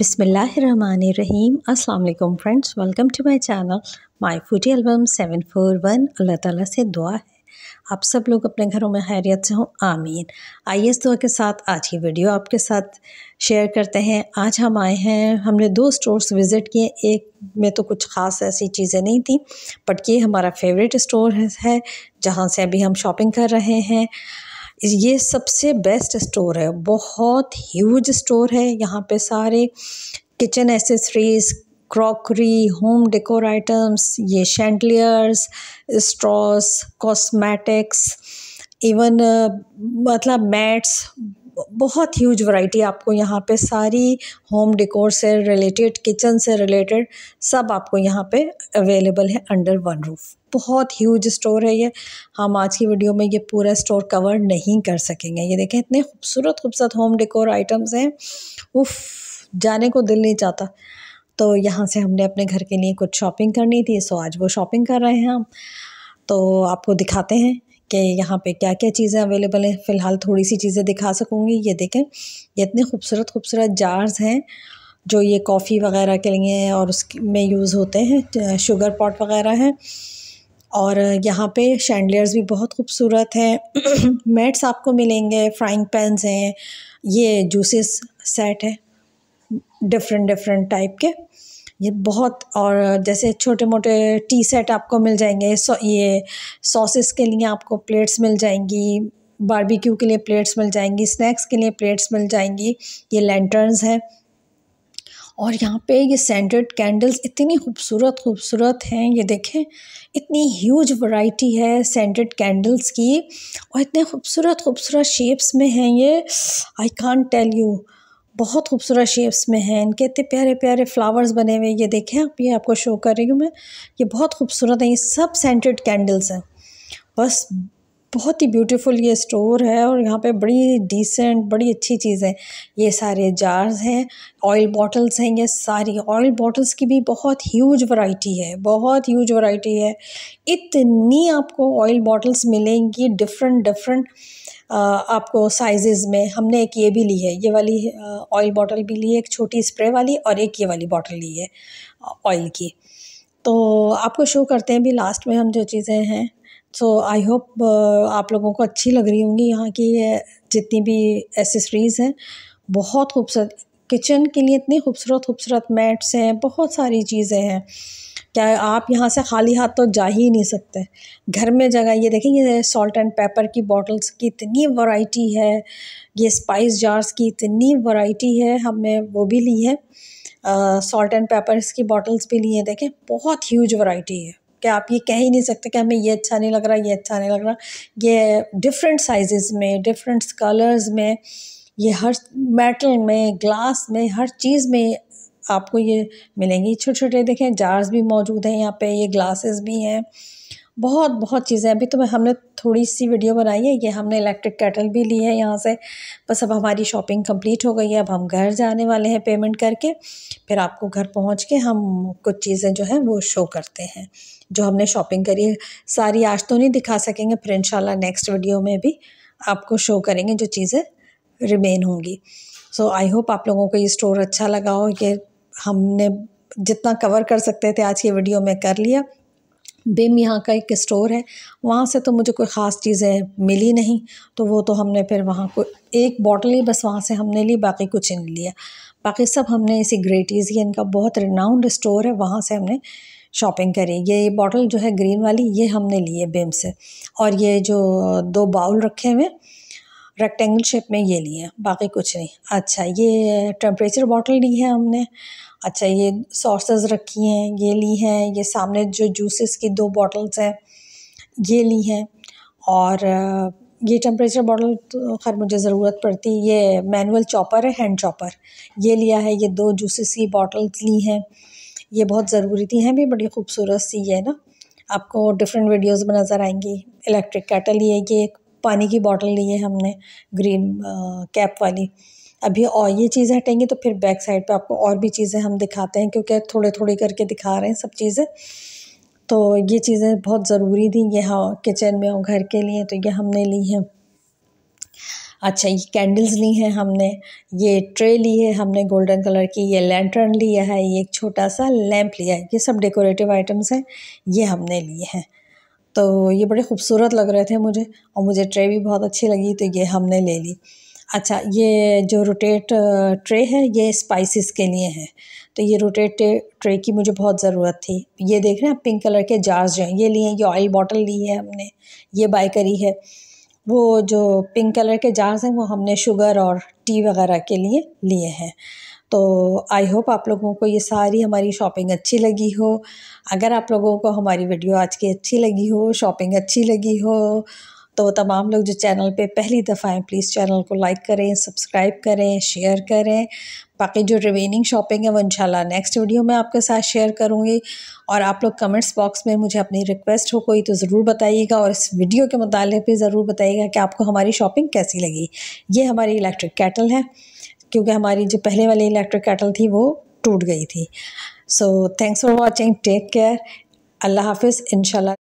अस्सलाम वालेकुम friends welcome to my channel my foodie album seven four one अल्लाह ताला से दुआ है आप सब लोग अपने घरों में खैरियत से हों आमीन आइए इस दुआ के साथ आज की वीडियो आपके साथ शेयर करते हैं आज हम आए हैं हमने दो स्टोर्स विज़िट किए एक में तो कुछ ख़ास ऐसी चीज़ें नहीं थी बट ये हमारा फेवरेट स्टोर है जहाँ से अभी हम शॉपिंग कर रहे हैं ये सबसे बेस्ट स्टोर है बहुत ह्यूज स्टोर है यहाँ पे सारे kitchen accessories crockery home decor items ये शेंडलियर्स स्ट्रॉस कॉस्मेटिक्स इवन मतलब मैट्स बहुत ह्यूज वैरायटी आपको यहाँ पे सारी होम डेकोर से रिलेटेड किचन से रिलेटेड सब आपको यहाँ पे अवेलेबल है अंडर वन रूफ़ बहुत ह्यूज स्टोर है ये हम आज की वीडियो में ये पूरा स्टोर कवर नहीं कर सकेंगे ये देखें इतने खूबसूरत खूबसूरत होम डेकोर आइटम्स हैं उफ जाने को दिल नहीं चाहता तो यहाँ से हमने अपने घर के लिए कुछ शॉपिंग करनी थी सो आज वो शॉपिंग कर रहे हैं हम तो आपको दिखाते हैं कि यहाँ पे क्या क्या चीज़ें अवेलेबल हैं फ़िलहाल थोड़ी सी चीज़ें दिखा सकूँगी ये देखें ये इतने खूबसूरत खूबसूरत जार्स हैं जो ये कॉफ़ी वगैरह के लिए और उस में यूज़ होते हैं शुगर पॉट वगैरह हैं और यहाँ पे शैंडलियर्स भी बहुत खूबसूरत हैं मेट्स आपको मिलेंगे फ्राइंग पैनस हैं ये जूसेस सेट है डिफरेंट डिफरेंट टाइप के ये बहुत और जैसे छोटे मोटे टी सेट आपको मिल जाएंगे सो ये सॉसेस के लिए आपको प्लेट्स मिल जाएंगी बारबेक्यू के लिए प्लेट्स मिल जाएंगी स्नैक्स के लिए प्लेट्स मिल जाएंगी ये लेंटर्न्स हैं और यहाँ पे ये सेंटेड कैंडल्स इतनी खूबसूरत खूबसूरत हैं ये देखें इतनी ह्यूज वैरायटी है सेंटेड कैंडल्स की और इतने खूबसूरत खूबसूरत शेप्स में हैं ये आई कान टेल यू बहुत खूबसूरत शेप्स में हैं इनके इतने प्यारे प्यारे फ्लावर्स बने हुए ये देखें आप ये आपको शो कर रही हूँ मैं ये बहुत खूबसूरत है ये सब सेंटेड कैंडल्स हैं बस बहुत ही ब्यूटीफुल ये स्टोर है और यहाँ पे बड़ी डिसेंट बड़ी अच्छी चीज़ है ये सारे जार्स हैं ऑयल बॉटल्स हैं ये सारी ऑयल बॉटल्स की भी बहुत ह्यूज वैरायटी है बहुत ह्यूज वैरायटी है इतनी आपको ऑयल बॉटल्स मिलेंगी डिफरेंट डिफरेंट आपको साइजेस में हमने एक ये भी ली है ये वाली ऑयल बॉटल भी ली है एक छोटी स्प्रे वाली और एक ये वाली बॉटल ली है ऑयल की तो आपको शो करते हैं भी लास्ट में हम जो चीज़ें हैं सो आई होप आप लोगों को अच्छी लग रही होंगी यहाँ की ये जितनी भी एसेसरीज़ हैं बहुत खूबसूरत किचन के लिए इतनी खूबसूरत खूबसूरत मैट्स हैं बहुत सारी चीज़ें हैं क्या आप यहाँ से खाली हाथ तो जा ही नहीं सकते घर में जगह ये देखें ये सॉल्ट एंड पेपर की बॉटल्स की इतनी वैरायटी है ये स्पाइस जार्स की इतनी वैरायटी है हमने वो भी ली है सॉल्ट एंड पेपर्स की बॉटल्स भी लिए देखें बहुत ह्यूज वैरायटी है कि आप ये कह ही नहीं सकते कि हमें ये अच्छा नहीं लग रहा ये अच्छा नहीं लग रहा ये डिफरेंट साइज़ में डिफरेंट कलर्स में ये हर मेटल में ग्लास में हर चीज़ में आपको ये मिलेंगी छोटे छोटे देखें जार्स भी मौजूद हैं यहाँ पे ये ग्लासेस भी हैं बहुत बहुत चीज़ें अभी तो हमने थोड़ी सी वीडियो बनाई है ये हमने इलेक्ट्रिक कैटल भी ली है यहाँ से बस अब हमारी शॉपिंग कंप्लीट हो गई है अब हम घर जाने वाले हैं पेमेंट करके फिर आपको घर पहुँच के हम कुछ चीज़ें जो हैं वो शो करते हैं जो हमने शॉपिंग करी है सारी आज तो नहीं दिखा सकेंगे फिर इंशाल्लाह नेक्स्ट वीडियो में भी आपको शो करेंगे जो चीज़ें रिमेन होंगी सो आई होप आप लोगों को ये स्टोर अच्छा लगा हो कि हमने जितना कवर कर सकते थे आज के वीडियो में कर लिया बेम यहाँ का एक स्टोर है वहाँ से तो मुझे कोई ख़ास चीज़ें मिली नहीं तो वो तो हमने फिर वहाँ को एक बॉटल ही बस वहाँ से हमने ली बाकी कुछ नहीं लिया बाकी सब हमने इसी ग्रेटीज ये इनका बहुत रिनाउंड स्टोर है वहाँ से हमने शॉपिंग करी ये बॉटल जो है ग्रीन वाली ये हमने लिए बेम से और ये जो दो बाउल रखे हुए रेक्टेंगल शेप में ये लिए बाकी कुछ नहीं अच्छा ये टेम्परेचर बॉटल ली है हमने अच्छा ये सॉसेस रखी हैं ये ली हैं ये सामने जो जूसेस की दो बॉटल्स हैं ये ली हैं और ये टेम्परेचर बॉटल तो खैर मुझे ज़रूरत पड़ती ये मैनुअल चॉपर है हैंड चॉपर ये लिया है ये दो जूसेस की बॉटल्स ली हैं ये बहुत ज़रूरी थी हैं भी बड़ी खूबसूरत सी है ना आपको डिफरेंट वीडियोस में नज़र आएंगी इलेक्ट्रिक कैटल ये एक पानी की बॉटल ली है हमने ग्रीन कैप वाली अभी और ये चीज़ें हटेंगी तो फिर बैक साइड पे आपको और भी चीज़ें हम दिखाते हैं क्योंकि थोड़े थोड़े करके दिखा रहे हैं सब चीज़ें तो ये चीज़ें बहुत ज़रूरी थी ये हाँ किचन में और घर के लिए तो ये हमने ली हैं अच्छा ये कैंडल्स ली हैं हमने ये ट्रे ली है हमने गोल्डन कलर की ये लैंटर्न लिया है ये एक छोटा सा लैंप लिया है ये सब डेकोरेटिव आइटम्स हैं ये हमने लिए हैं तो ये बड़े खूबसूरत लग रहे थे मुझे और मुझे ट्रे भी बहुत अच्छी लगी तो ये हमने ले ली अच्छा ये जो रोटेट ट्रे है ये स्पाइसिस के लिए है तो ये रोटेट ट्रे की मुझे बहुत ज़रूरत थी ये देख रहे हैं पिंक कलर के जार्स जो हैं ये लिए ये ऑयल बॉटल ली है हमने ये बाय करी है वो जो पिंक कलर के जार्स हैं वो हमने शुगर और टी वगैरह के लिए लिए हैं तो आई होप आप लोगों को ये सारी हमारी शॉपिंग अच्छी लगी हो अगर आप लोगों को हमारी वीडियो आज की अच्छी लगी हो शॉपिंग अच्छी लगी हो तो तमाम लोग जो चैनल पे पहली दफ़ा हैं प्लीज़ चैनल को लाइक करें सब्सक्राइब करें शेयर करें बाकी जो रिमेनिंग शॉपिंग है वो इंशाल्लाह नेक्स्ट वीडियो में आपके साथ शेयर करूँगी और आप लोग कमेंट्स बॉक्स में मुझे अपनी रिक्वेस्ट हो कोई तो ज़रूर बताइएगा और इस वीडियो के मुतालिक भी ज़रूर बताइएगा कि आपको हमारी शॉपिंग कैसी लगी ये हमारी इलेक्ट्रिक कैटल है क्योंकि हमारी जो पहले वाली इलेक्ट्रिक कैटल थी वो टूट गई थी so thanks for watching take care अल्लाह हाफिज़ इन